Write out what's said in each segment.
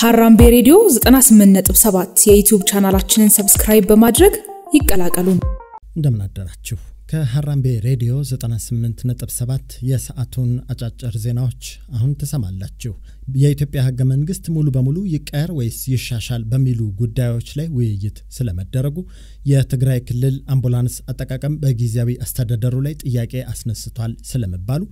ሀራምቤ ሬዲዮ 98.7 የዩቲዩብ ቻናላችንን ሰብስክራይብ በማድረግ ይቀላቀሉ። እንደምን አደራችሁ? ከሐራምቤ ሬዲዮ 98.7 የሰዓቱን አጫጭር ዜናዎች አሁን ትሰማላችሁ። የኢትዮጵያ ህገ መንግስት ሙሉ በሙሉ ይቀር ወይስ ይሻሻል በሚሉ ጉዳዮች ላይ ውይይት ስለመደረጉ፣ የትግራይ ክልል አምቡላንስ አጠቃቀም በጊዜያዊ አስተዳደሩ ላይ ጥያቄ አስነስቷል ስለመባሉ፣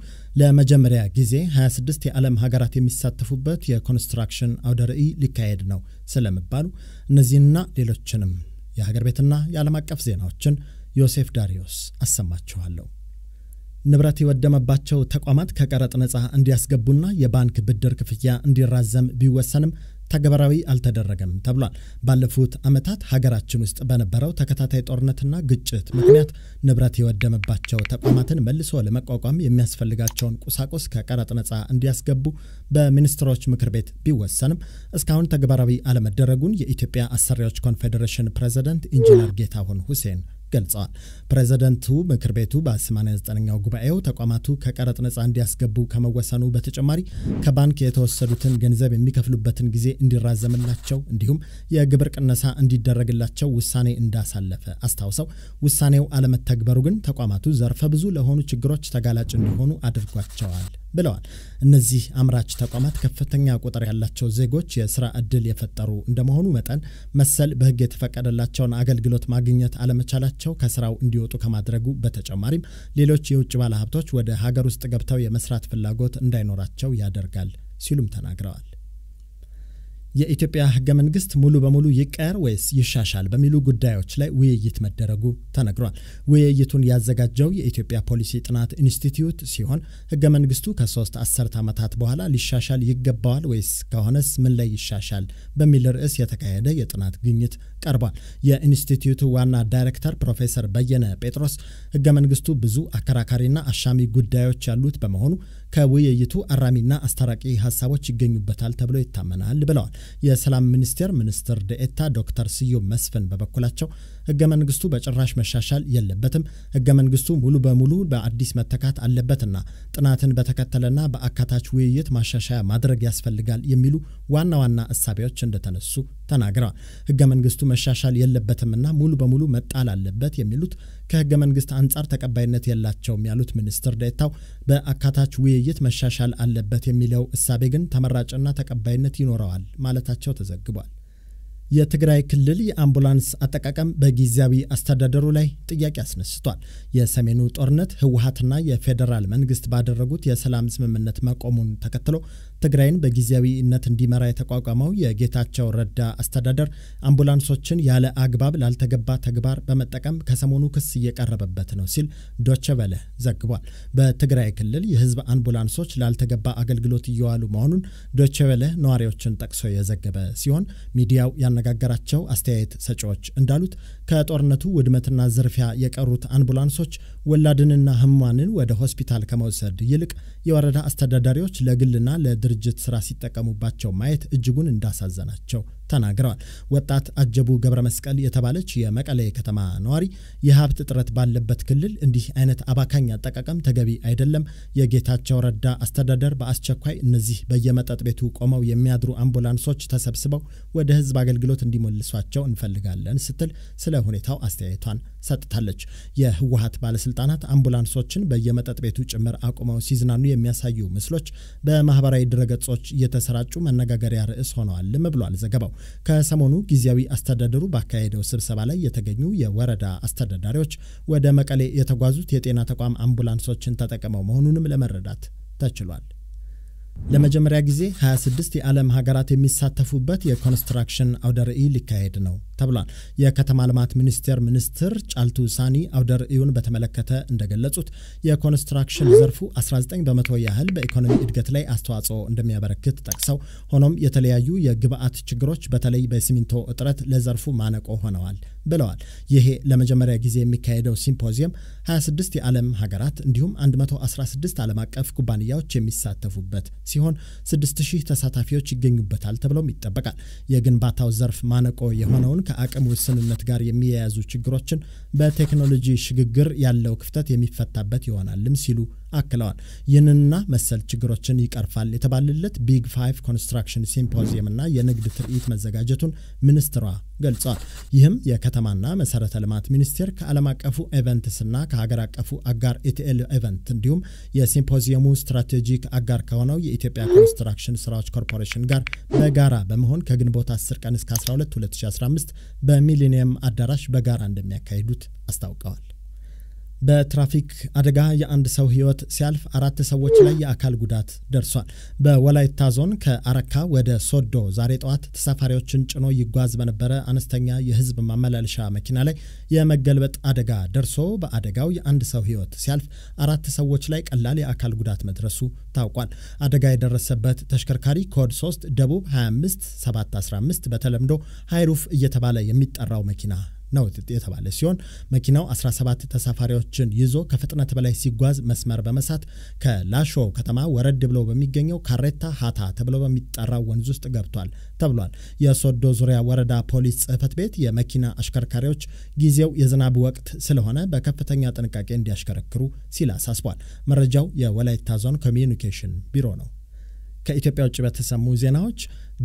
ለመጀመሪያ ጊዜ 26 የዓለም ሀገራት የሚሳተፉበት የኮንስትራክሽን አውደ ርዕይ ሊካሄድ ነው ስለመባሉ፣ እነዚህና ሌሎችንም የሀገር ቤትና የዓለም አቀፍ ዜናዎችን ዮሴፍ ዳሪዮስ አሰማችኋለሁ። ንብረት የወደመባቸው ተቋማት ከቀረጥ ነፃ እንዲያስገቡና የባንክ ብድር ክፍያ እንዲራዘም ቢወሰንም ተግባራዊ አልተደረገም ተብሏል። ባለፉት ዓመታት ሀገራችን ውስጥ በነበረው ተከታታይ ጦርነትና ግጭት ምክንያት ንብረት የወደመባቸው ተቋማትን መልሶ ለመቋቋም የሚያስፈልጋቸውን ቁሳቁስ ከቀረጥ ነፃ እንዲያስገቡ በሚኒስትሮች ምክር ቤት ቢወሰንም እስካሁን ተግባራዊ አለመደረጉን የኢትዮጵያ አሰሪዎች ኮንፌዴሬሽን ፕሬዚደንት ኢንጂነር ጌታሁን ሁሴን ገልጸዋል። ፕሬዚደንቱ ምክር ቤቱ በ89ኛው ጉባኤው ተቋማቱ ከቀረጥ ነጻ እንዲያስገቡ ከመወሰኑ በተጨማሪ ከባንክ የተወሰዱትን ገንዘብ የሚከፍሉበትን ጊዜ እንዲራዘምላቸው እንዲሁም የግብር ቅነሳ እንዲደረግላቸው ውሳኔ እንዳሳለፈ አስታውሰው ውሳኔው አለመተግበሩ ግን ተቋማቱ ዘርፈ ብዙ ለሆኑ ችግሮች ተጋላጭ እንዲሆኑ አድርጓቸዋል ብለዋል። እነዚህ አምራች ተቋማት ከፍተኛ ቁጥር ያላቸው ዜጎች የስራ እድል የፈጠሩ እንደመሆኑ መጠን መሰል በህግ የተፈቀደላቸውን አገልግሎት ማግኘት አለመቻላቸው ከስራው እንዲወጡ ከማድረጉ በተጨማሪም ሌሎች የውጭ ባለሀብቶች ወደ ሀገር ውስጥ ገብተው የመስራት ፍላጎት እንዳይኖራቸው ያደርጋል ሲሉም ተናግረዋል። የኢትዮጵያ ህገ መንግስት ሙሉ በሙሉ ይቀር ወይስ ይሻሻል በሚሉ ጉዳዮች ላይ ውይይት መደረጉ ተነግሯል። ውይይቱን ያዘጋጀው የኢትዮጵያ ፖሊሲ ጥናት ኢንስቲትዩት ሲሆን ህገ መንግስቱ ከሶስት አስርት ዓመታት በኋላ ሊሻሻል ይገባዋል ወይስ ከሆነስ ምን ላይ ይሻሻል በሚል ርዕስ የተካሄደ የጥናት ግኝት ቀርቧል። የኢንስቲትዩቱ ዋና ዳይሬክተር ፕሮፌሰር በየነ ጴጥሮስ ህገ መንግስቱ ብዙ አከራካሪና አሻሚ ጉዳዮች ያሉት በመሆኑ ከውይይቱ አራሚና አስታራቂ ሀሳቦች ይገኙበታል ተብሎ ይታመናል ብለዋል። የሰላም ሚኒስቴር ሚኒስትር ደኤታ ዶክተር ስዩም መስፍን በበኩላቸው ህገ መንግስቱ በጭራሽ መሻሻል የለበትም፣ ህገ መንግስቱ ሙሉ በሙሉ በአዲስ መተካት አለበትና ጥናትን በተከተለና በአካታች ውይይት ማሻሻያ ማድረግ ያስፈልጋል የሚሉ ዋና ዋና እሳቢያዎች እንደተነሱ ተናግረዋል። ህገ መንግስቱ መሻሻል የለበትምና ሙሉ በሙሉ መጣል አለበት የሚሉት ከህገ መንግስት አንጻር ተቀባይነት የላቸውም ያሉት ሚኒስትር ዴኤታው በአካታች ውይይት መሻሻል አለበት የሚለው እሳቤ ግን ተመራጭና ተቀባይነት ይኖረዋል ማለታቸው ተዘግቧል። የትግራይ ክልል የአምቡላንስ አጠቃቀም በጊዜያዊ አስተዳደሩ ላይ ጥያቄ አስነስቷል። የሰሜኑ ጦርነት ህወሀትና የፌዴራል መንግስት ባደረጉት የሰላም ስምምነት መቆሙን ተከትሎ ትግራይን በጊዜያዊነት እንዲመራ የተቋቋመው የጌታቸው ረዳ አስተዳደር አምቡላንሶችን ያለ አግባብ ላልተገባ ተግባር በመጠቀም ከሰሞኑ ክስ እየቀረበበት ነው ሲል ዶቸበለ ዘግቧል። በትግራይ ክልል የህዝብ አምቡላንሶች ላልተገባ አገልግሎት እየዋሉ መሆኑን ዶቸበለ ነዋሪዎችን ጠቅሶ የዘገበ ሲሆን ሚዲያው ያ ያነጋገራቸው አስተያየት ሰጪዎች እንዳሉት ከጦርነቱ ውድመትና ዝርፊያ የቀሩት አምቡላንሶች ወላድንና ህሟንን ወደ ሆስፒታል ከመውሰድ ይልቅ የወረዳ አስተዳዳሪዎች ለግልና ለድርጅት ስራ ሲጠቀሙባቸው ማየት እጅጉን እንዳሳዘናቸው ተናግረዋል። ወጣት አጀቡ ገብረ መስቀል የተባለች የመቀሌ ከተማ ነዋሪ የሀብት እጥረት ባለበት ክልል እንዲህ አይነት አባካኝ አጠቃቀም ተገቢ አይደለም። የጌታቸው ረዳ አስተዳደር በአስቸኳይ እነዚህ በየመጠጥ ቤቱ ቆመው የሚያድሩ አምቡላንሶች ተሰብስበው ወደ ህዝብ አገልግሎት እንዲመልሷቸው እንፈልጋለን ስትል ስለ ሁኔታው አስተያየቷን ሰጥታለች። የህወሀት ባለስልጣናት አምቡላንሶችን በየመጠጥ ቤቱ ጭምር አቁመው ሲዝናኑ የሚያሳዩ ምስሎች በማህበራዊ ድረገጾች እየተሰራጩ መነጋገሪያ ርዕስ ሆነዋልም ብሏል ዘገባው። ከሰሞኑ ጊዜያዊ አስተዳደሩ ባካሄደው ስብሰባ ላይ የተገኙ የወረዳ አስተዳዳሪዎች ወደ መቀሌ የተጓዙት የጤና ተቋም አምቡላንሶችን ተጠቅመው መሆኑንም ለመረዳት ተችሏል። ለመጀመሪያ ጊዜ 26 የዓለም ሀገራት የሚሳተፉበት የኮንስትራክሽን አውደ ርዕይ ሊካሄድ ነው ተብሏል። የከተማ ልማት ሚኒስቴር ሚኒስትር ጫልቱ ሳኒ አውደ ርዕዩን በተመለከተ እንደገለጹት የኮንስትራክሽን ዘርፉ 19 በመቶ ያህል በኢኮኖሚ እድገት ላይ አስተዋጽኦ እንደሚያበረክት ጠቅሰው፣ ሆኖም የተለያዩ የግብአት ችግሮች በተለይ በሲሚንቶ እጥረት ለዘርፉ ማነቆ ሆነዋል ብለዋል። ይሄ ለመጀመሪያ ጊዜ የሚካሄደው ሲምፖዚየም 26 የዓለም ሀገራት እንዲሁም 116 ዓለም አቀፍ ኩባንያዎች የሚሳተፉበት ሲሆን 6000 ተሳታፊዎች ይገኙበታል ተብሎም ይጠበቃል። የግንባታው ዘርፍ ማነቆ የሆነውን ከአቅም ውስንነት ጋር የሚያያዙ ችግሮችን በቴክኖሎጂ ሽግግር ያለው ክፍተት የሚፈታበት ይሆናልም ሲሉ አክለዋል። ይህንንና መሰል ችግሮችን ይቀርፋል የተባለለት ቢግ ፋይቭ ኮንስትራክሽን ሲምፖዚየም እና የንግድ ትርኢት መዘጋጀቱን ሚኒስትሯ ገልጿል። ይህም የከተማና መሰረተ ልማት ሚኒስቴር ከዓለም አቀፉ ኤቨንትስና ከሀገር አቀፉ አጋር ኢቲኤል ኤቨንት እንዲሁም የሲምፖዚየሙ ስትራቴጂክ አጋር ከሆነው የኢትዮጵያ ኮንስትራክሽን ስራዎች ኮርፖሬሽን ጋር በጋራ በመሆን ከግንቦት 10 ቀን እስከ 12 2015 በሚሊኒየም አዳራሽ በጋራ እንደሚያካሂዱት አስታውቀዋል። በትራፊክ አደጋ የአንድ ሰው ሕይወት ሲያልፍ አራት ሰዎች ላይ የአካል ጉዳት ደርሷል። በወላይታ ዞን ከአረካ ወደ ሶዶ ዛሬ ጠዋት ተሳፋሪዎችን ጭኖ ይጓዝ በነበረ አነስተኛ የህዝብ ማመላለሻ መኪና ላይ የመገልበጥ አደጋ ደርሶ በአደጋው የአንድ ሰው ህይወት ሲያልፍ አራት ሰዎች ላይ ቀላል የአካል ጉዳት መድረሱ ታውቋል። አደጋ የደረሰበት ተሽከርካሪ ኮድ 3 ደቡብ 25715 በተለምዶ ሀይሩፍ እየተባለ የሚጠራው መኪና ነው የተባለ ሲሆን መኪናው 17 ተሳፋሪዎችን ይዞ ከፍጥነት በላይ ሲጓዝ መስመር በመሳት ከላሾ ከተማ ወረድ ብሎ በሚገኘው ካሬታ ሀታ ተብሎ በሚጠራው ወንዝ ውስጥ ገብቷል ተብሏል። የሶዶ ዙሪያ ወረዳ ፖሊስ ጽህፈት ቤት የመኪና አሽከርካሪዎች ጊዜው የዝናብ ወቅት ስለሆነ በከፍተኛ ጥንቃቄ እንዲያሽከረክሩ ሲል አሳስቧል። መረጃው የወላይታ ዞን ኮሚዩኒኬሽን ቢሮ ነው። ከኢትዮጵያ ውጭ በተሰሙ ዜናዎች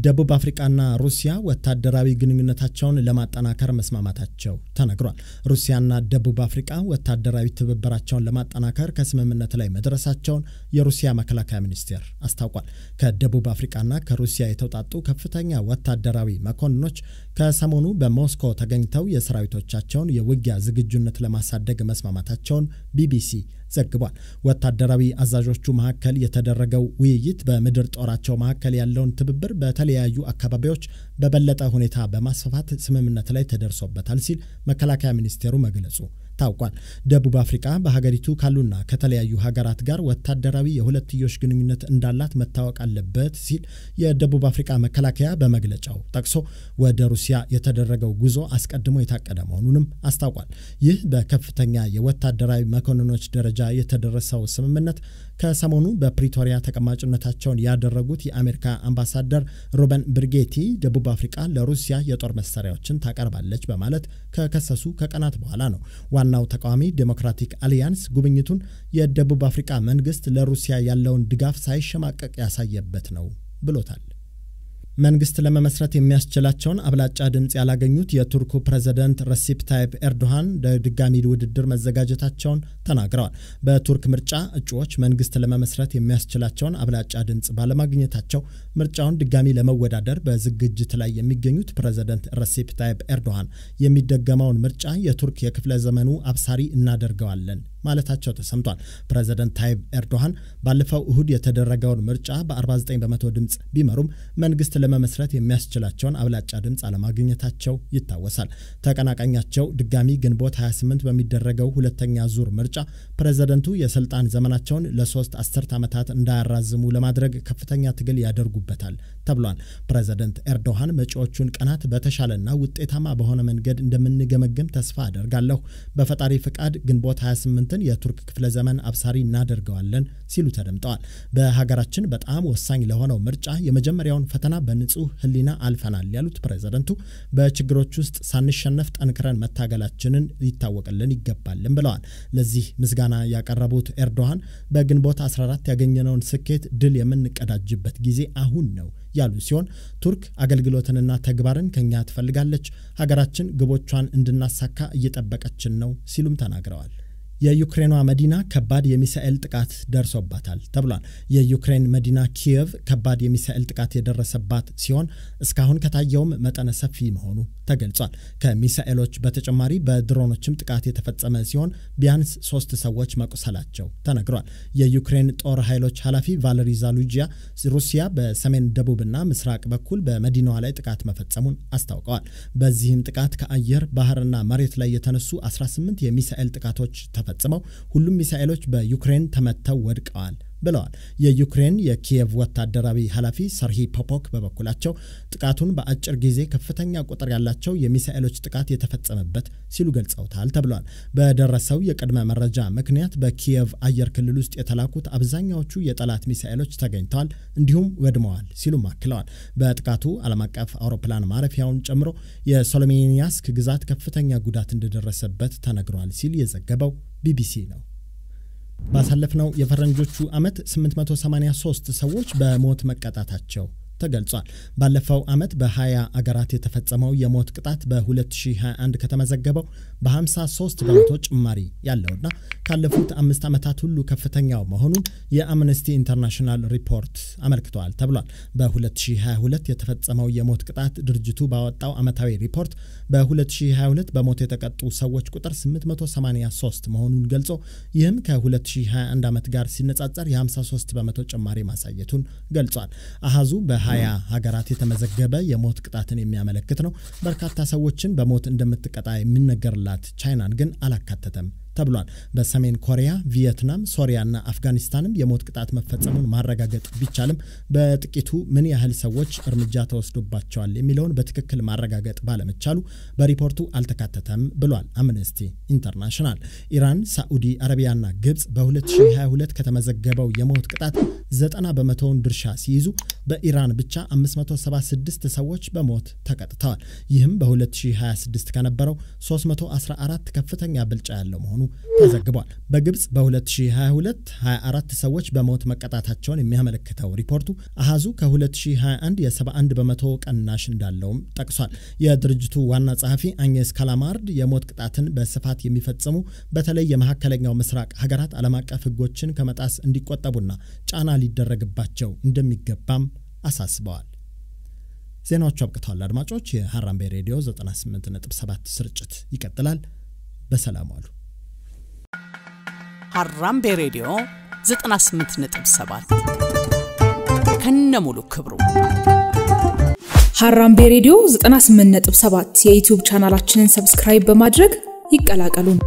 ደቡብ አፍሪቃና ሩሲያ ወታደራዊ ግንኙነታቸውን ለማጠናከር መስማማታቸው ተነግሯል። ሩሲያና ደቡብ አፍሪቃ ወታደራዊ ትብብራቸውን ለማጠናከር ከስምምነት ላይ መድረሳቸውን የሩሲያ መከላከያ ሚኒስቴር አስታውቋል። ከደቡብ አፍሪቃና ከሩሲያ የተውጣጡ ከፍተኛ ወታደራዊ መኮንኖች ከሰሞኑ በሞስኮ ተገኝተው የሰራዊቶቻቸውን የውጊያ ዝግጁነት ለማሳደግ መስማማታቸውን ቢቢሲ ዘግቧል። ወታደራዊ አዛዦቹ መካከል የተደረገው ውይይት በምድር ጦራቸው መካከል ያለውን ትብብር በተ በተለያዩ አካባቢዎች በበለጠ ሁኔታ በማስፋፋት ስምምነት ላይ ተደርሶበታል ሲል መከላከያ ሚኒስቴሩ መግለጹ ታውቋል። ደቡብ አፍሪካ በሀገሪቱ ካሉና ከተለያዩ ሀገራት ጋር ወታደራዊ የሁለትዮሽ ግንኙነት እንዳላት መታወቅ አለበት ሲል የደቡብ አፍሪካ መከላከያ በመግለጫው ጠቅሶ ወደ ሩሲያ የተደረገው ጉዞ አስቀድሞ የታቀደ መሆኑንም አስታውቋል። ይህ በከፍተኛ የወታደራዊ መኮንኖች ደረጃ የተደረሰው ስምምነት ከሰሞኑ በፕሪቶሪያ ተቀማጭነታቸውን ያደረጉት የአሜሪካ አምባሳደር ሮበን ብርጌቲ ደቡብ አፍሪቃ ለሩሲያ የጦር መሳሪያዎችን ታቀርባለች በማለት ከከሰሱ ከቀናት በኋላ ነው ዋናው ተቃዋሚ ዴሞክራቲክ አሊያንስ ጉብኝቱን የደቡብ አፍሪቃ መንግስት ለሩሲያ ያለውን ድጋፍ ሳይሸማቀቅ ያሳየበት ነው ብሎታል። መንግስት ለመመስረት የሚያስችላቸውን አብላጫ ድምፅ ያላገኙት የቱርኩ ፕሬዝደንት ረሲፕ ታይፕ ኤርዶሃን ለድጋሚ ውድድር መዘጋጀታቸውን ተናግረዋል። በቱርክ ምርጫ እጩዎች መንግስት ለመመስረት የሚያስችላቸውን አብላጫ ድምፅ ባለማግኘታቸው ምርጫውን ድጋሚ ለመወዳደር በዝግጅት ላይ የሚገኙት ፕሬዝደንት ረሲፕ ታይፕ ኤርዶሃን የሚደገመውን ምርጫ የቱርክ የክፍለ ዘመኑ አብሳሪ እናደርገዋለን ማለታቸው ተሰምቷል። ፕሬዚደንት ታይብ ኤርዶሃን ባለፈው እሁድ የተደረገውን ምርጫ በ49 በመቶ ድምፅ ቢመሩም መንግስት ለመመስረት የሚያስችላቸውን አብላጫ ድምፅ አለማግኘታቸው ይታወሳል። ተቀናቃኛቸው ድጋሚ ግንቦት 28 በሚደረገው ሁለተኛ ዙር ምርጫ ፕሬዝደንቱ የስልጣን ዘመናቸውን ለሶስት አስርት ዓመታት እንዳያራዝሙ ለማድረግ ከፍተኛ ትግል ያደርጉበታል ተብሏል። ፕሬዚደንት ኤርዶሃን መጪዎቹን ቀናት በተሻለና ውጤታማ በሆነ መንገድ እንደምንገመግም ተስፋ አደርጋለሁ። በፈጣሪ ፍቃድ ግንቦት 28ን የቱርክ ክፍለ ዘመን አብሳሪ እናደርገዋለን ሲሉ ተደምጠዋል። በሀገራችን በጣም ወሳኝ ለሆነው ምርጫ የመጀመሪያውን ፈተና በንጹህ ህሊና አልፈናል ያሉት ፕሬዚደንቱ በችግሮች ውስጥ ሳንሸነፍ ጠንክረን መታገላችንን ሊታወቅልን ይገባልን ብለዋል። ለዚህ ምስጋና ያቀረቡት ኤርዶሃን በግንቦት 14 ያገኘነውን ስኬት ድል የምንቀዳጅበት ጊዜ አሁን ነው ያሉ ሲሆን ቱርክ አገልግሎትንና ተግባርን ከኛ ትፈልጋለች፣ ሀገራችን ግቦቿን እንድናሳካ እየጠበቀችን ነው ሲሉም ተናግረዋል። የዩክሬኗ መዲና ከባድ የሚሳኤል ጥቃት ደርሶባታል ተብሏል። የዩክሬን መዲና ኪየቭ ከባድ የሚሳኤል ጥቃት የደረሰባት ሲሆን እስካሁን ከታየውም መጠነ ሰፊ መሆኑ ተገልጿል። ከሚሳኤሎች በተጨማሪ በድሮኖችም ጥቃት የተፈጸመ ሲሆን ቢያንስ ሶስት ሰዎች መቁሰላቸው ተነግሯል። የዩክሬን ጦር ኃይሎች ኃላፊ ቫለሪ ዛሉጂያ ሩሲያ በሰሜን ደቡብና ምስራቅ በኩል በመዲናዋ ላይ ጥቃት መፈጸሙን አስታውቀዋል። በዚህም ጥቃት ከአየር ባህርና መሬት ላይ የተነሱ 18 የሚሳኤል ጥቃቶች ተፈ ፈጽመው ሁሉም ሚሳኤሎች በዩክሬን ተመተው ወድቀዋል ብለዋል። የዩክሬን የኪየቭ ወታደራዊ ኃላፊ ሰርሂ ፖፖክ በበኩላቸው ጥቃቱን በአጭር ጊዜ ከፍተኛ ቁጥር ያላቸው የሚሳኤሎች ጥቃት የተፈጸመበት ሲሉ ገልጸውታል ተብሏል። በደረሰው የቅድመ መረጃ ምክንያት በኪየቭ አየር ክልል ውስጥ የተላኩት አብዛኛዎቹ የጠላት ሚሳኤሎች ተገኝተዋል፣ እንዲሁም ወድመዋል ሲሉም አክለዋል። በጥቃቱ ዓለም አቀፍ አውሮፕላን ማረፊያውን ጨምሮ የሶሎሜኒያስክ ግዛት ከፍተኛ ጉዳት እንደደረሰበት ተነግሯል ሲል የዘገበው ቢቢሲ ነው። ባሳለፍነው የፈረንጆቹ ዓመት 883 ሰዎች በሞት መቀጣታቸው ተገልጿል። ባለፈው ዓመት በ20 አገራት የተፈጸመው የሞት ቅጣት በ2021 ከተመዘገበው በ53 በመቶ ጭማሪ ያለውና ካለፉት አምስት ዓመታት ሁሉ ከፍተኛው መሆኑን የአምነስቲ ኢንተርናሽናል ሪፖርት አመልክተዋል ተብሏል። በ2022 የተፈጸመው የሞት ቅጣት ድርጅቱ ባወጣው ዓመታዊ ሪፖርት በ2022 በሞት የተቀጡ ሰዎች ቁጥር 883 መሆኑን ገልጾ ይህም ከ2021 ዓመት ጋር ሲነጻጸር የ53 በመቶ ጭማሪ ማሳየቱን ገልጿል። አሃዙ በ20 ሀያ ሀገራት የተመዘገበ የሞት ቅጣትን የሚያመለክት ነው። በርካታ ሰዎችን በሞት እንደምትቀጣ የሚነገርላት ቻይናን ግን አላካተተም። ተብሏል። በሰሜን ኮሪያ፣ ቪየትናም፣ ሶሪያና አፍጋኒስታንም የሞት ቅጣት መፈጸሙን ማረጋገጥ ቢቻልም በጥቂቱ ምን ያህል ሰዎች እርምጃ ተወስዶባቸዋል የሚለውን በትክክል ማረጋገጥ ባለመቻሉ በሪፖርቱ አልተካተተም ብሏል አምነስቲ ኢንተርናሽናል። ኢራን፣ ሳዑዲ አረቢያና ግብጽ በ2022 ከተመዘገበው የሞት ቅጣት 90 በመቶውን ድርሻ ሲይዙ በኢራን ብቻ 576 ሰዎች በሞት ተቀጥተዋል። ይህም በ2026 ከነበረው 314 ከፍተኛ ብልጫ ያለው መሆኑ ተዘግቧል። በግብፅ በ2022 24 ሰዎች በሞት መቀጣታቸውን የሚያመለክተው ሪፖርቱ አሃዙ ከ2021 የ71 በመቶ ቀናሽ እንዳለውም ጠቅሷል። የድርጅቱ ዋና ጸሐፊ አኝስ ካላማርድ የሞት ቅጣትን በስፋት የሚፈጽሙ በተለይ የመካከለኛው ምስራቅ ሀገራት ዓለም አቀፍ ሕጎችን ከመጣስ እንዲቆጠቡና ጫና ሊደረግባቸው እንደሚገባም አሳስበዋል። ዜናዎቹ አብቅተዋል። አድማጮች፣ የሀራምቤ ሬዲዮ 98.7 ስርጭት ይቀጥላል። በሰላም ዋሉ። ሀራምቤ ሬዲዮ 98.7 ከነሙሉ ክብሩ ሀራምቤ ሬዲዮ 98.7 የዩቲዩብ ቻናላችንን ሰብስክራይብ በማድረግ ይቀላቀሉን።